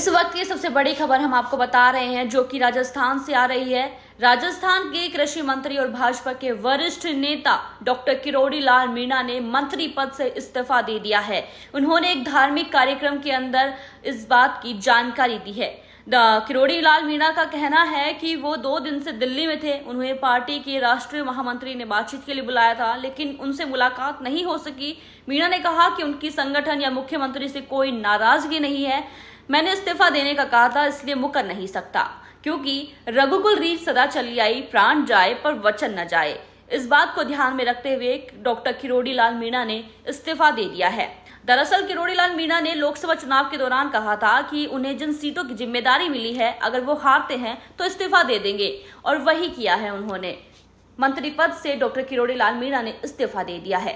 इस वक्त की सबसे बड़ी खबर हम आपको बता रहे हैं जो कि राजस्थान से आ रही है राजस्थान के कृषि मंत्री और भाजपा के वरिष्ठ नेता डॉक्टर किरोड़ी लाल मीणा ने मंत्री पद से इस्तीफा दे दिया है उन्होंने एक धार्मिक कार्यक्रम के अंदर इस बात की जानकारी दी है किरोड़ी लाल मीणा का कहना है कि वो दो दिन से दिल्ली में थे उन्हें पार्टी के राष्ट्रीय महामंत्री ने बातचीत के लिए बुलाया था लेकिन उनसे मुलाकात नहीं हो सकी मीणा ने कहा कि उनकी संगठन या मुख्यमंत्री से कोई नाराजगी नहीं है मैंने इस्तीफा देने का कहा था इसलिए मुकर नहीं सकता क्योंकि रघुकुल रीत सदा चली आई प्राण जाए पर वचन न जाए इस बात को ध्यान में रखते हुए डॉक्टर किरोड़ी लाल मीणा ने इस्तीफा दे दिया है दरअसल किरोड़ी लाल मीणा ने लोकसभा चुनाव के दौरान कहा था कि उन्हें जिन सीटों की जिम्मेदारी मिली है अगर वो हारते हैं तो इस्तीफा दे देंगे और वही किया है उन्होंने मंत्री पद से डॉक्टर किरोड़ी लाल मीणा ने इस्तीफा दे दिया है